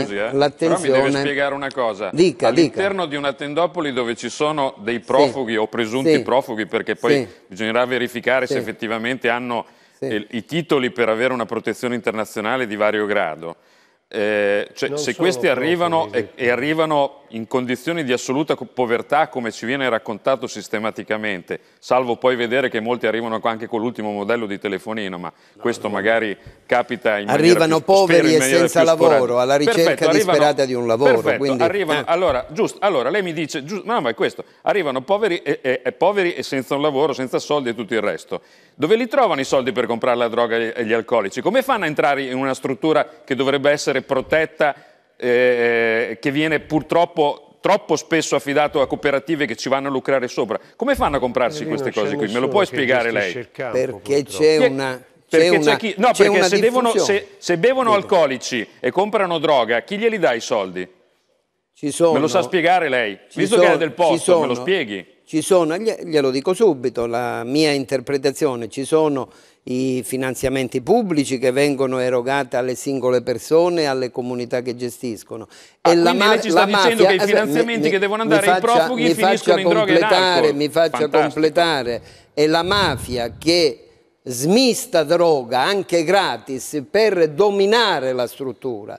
scusi, eh. L'attenzione... Però mi deve spiegare una cosa. Dica, All'interno dica. di una tendopoli dove ci sono dei profughi sì. o presunti sì. profughi, perché poi sì. bisognerà verificare se effettivamente hanno eh, i titoli per avere una protezione internazionale di vario grado. Eh, cioè, se questi arrivano e, e arrivano in condizioni di assoluta povertà come ci viene raccontato sistematicamente, salvo poi vedere che molti arrivano anche con l'ultimo modello di telefonino, ma no, questo no. magari capita in Arrivano poveri e senza lavoro, alla ricerca perfetto, disperata arrivano, di un lavoro. Perfetto, quindi... arrivano, eh. allora, giusto, allora lei mi dice, giusto, no ma è questo, arrivano poveri e, e, e poveri e senza un lavoro, senza soldi e tutto il resto. Dove li trovano i soldi per comprare la droga e gli alcolici? Come fanno a entrare in una struttura che dovrebbe essere protetta eh, eh, che viene purtroppo troppo spesso affidato a cooperative che ci vanno a lucrare sopra. Come fanno a comprarsi Perché queste cose qui? Me lo puoi spiegare lei? Campo, Perché c'è una... Perché, una, chi, no, perché se, devono, se, se, bevono Devo. alcolici e comprano droga, chi glieli dà i soldi? Sono, me lo sa spiegare lei? Visto sono, che è del posto, sono, me lo spieghi? ci sono, glielo dico subito, la mia interpretazione, ci sono i finanziamenti pubblici che vengono erogati alle singole persone, e alle comunità che gestiscono. Ah, e la ma- lei ci sta dicendo mafia, che i eh, finanziamenti mi, che devono andare faccia, ai profughi finiscono in droga e in Mi faccia Fantastico. completare, è la mafia che smista droga anche gratis per dominare la struttura.